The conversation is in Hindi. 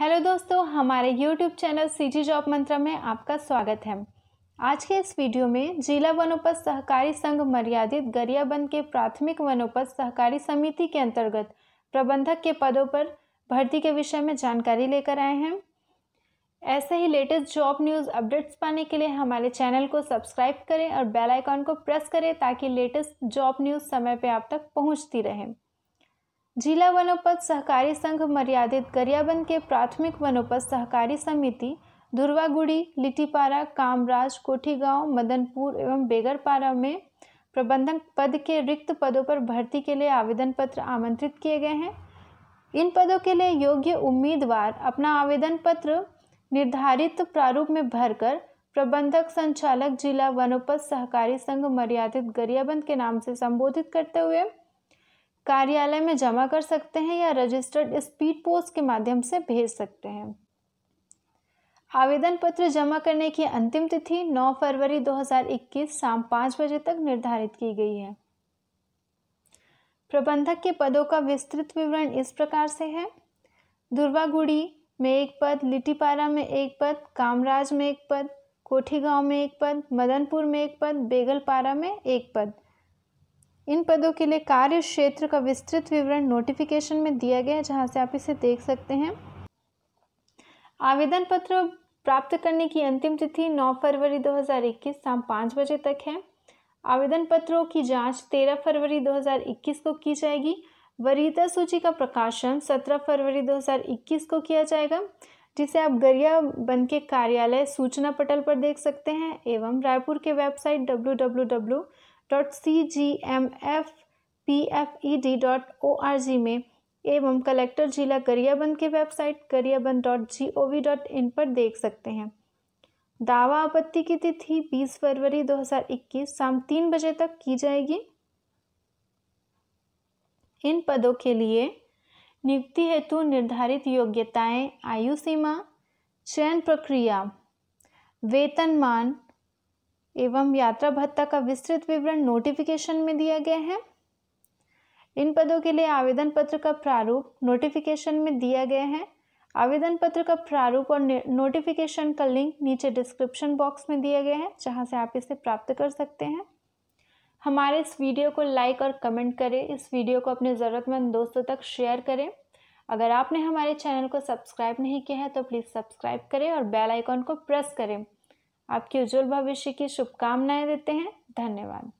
हेलो दोस्तों हमारे YouTube channel CG job Mantra में आपका स्वागत है आज के इस वीडियो में जिला वनोपज सहकारी संघ मर्यादित गरियाबंद के प्राथमिक वनोपज सहकारी समिति के अंतर्गत प्रबंधक के पदों पर भर्ती के विषय में जानकारी लेकर आए हैं ऐसे ही लेटेस्ट जॉब न्यूज़ अपडेट्स पाने के लिए हमारे चैनल को सब्सक्राइब करें और बेल आइकॉन को प्रेस करें ताकि लेटेस्ट जॉब न्यूज़ समय पर आप तक पहुँचती रहें जिला वनोपज सहकारी संघ मर्यादित गरियाबंद के प्राथमिक वनोपज सहकारी समिति दुर्वागुड़ी लिटीपारा कामराज कोठीगांव मदनपुर एवं बेगरपारा में प्रबंधक पद के रिक्त पदों पर भर्ती के लिए आवेदन पत्र आमंत्रित किए गए हैं इन पदों के लिए योग्य उम्मीदवार अपना आवेदन पत्र निर्धारित प्रारूप में भरकर प्रबंधक संचालक जिला वनोपज सहकारी संघ मर्यादित गरियाबंद के नाम से संबोधित करते हुए कार्यालय में जमा कर सकते हैं या रजिस्टर्ड स्पीड पोस्ट के माध्यम से भेज सकते हैं आवेदन पत्र जमा करने की अंतिम तिथि 9 फरवरी 2021 शाम पाँच बजे तक निर्धारित की गई है प्रबंधक के पदों का विस्तृत विवरण इस प्रकार से है दुर्वागुड़ी में एक पद लिटीपारा में एक पद कामराज में एक पद कोठीगांव में एक पद मदनपुर में एक पद बेगलपारा में एक पद इन पदों के लिए कार्य क्षेत्र का विस्तृत विवरण नोटिफिकेशन में दिया गया है जहाँ से आप इसे देख सकते हैं आवेदन पत्र प्राप्त करने की अंतिम तिथि 9 फरवरी 2021 शाम पाँच बजे तक है आवेदन पत्रों की जांच 13 फरवरी 2021 को की जाएगी वरीयता सूची का प्रकाशन 17 फरवरी 2021 को किया जाएगा जिसे आप गरिया बन के कार्यालय सूचना पटल पर देख सकते हैं एवं रायपुर के website W dot C G M F P F E D dot O R G में एवं कलेक्टर जिला गरियाबंद के website Gariaband dot G O V dot in पर देख सकते हैं दावा आपत्ति की तिथि 20 फरवरी 2021 शाम तीन बजे तक की जाएगी इन पदों के लिए नियुक्ति हेतु निर्धारित योग्यताएं आयु सीमा चयन प्रक्रिया वेतनमान एवं यात्रा भत्ता का विस्तृत विवरण नोटिफिकेशन में दिया गया है इन पदों के लिए आवेदन पत्र का प्रारूप नोटिफिकेशन में दिया गया है आवेदन पत्र का प्रारूप और नोटिफिकेशन का लिंक नीचे डिस्क्रिप्शन बॉक्स में दिया गया है जहां से आप इसे प्राप्त कर सकते हैं हमारे इस वीडियो को लाइक और कमेंट करें इस वीडियो को अपने ज़रूरतमंद दोस्तों तक शेयर करें अगर आपने हमारे चैनल को सब्सक्राइब नहीं किया है तो प्लीज़ सब्सक्राइब करें और बेल आइकॉन को प्रेस करें आपके उज्जवल भविष्य की शुभकामनाएं देते हैं धन्यवाद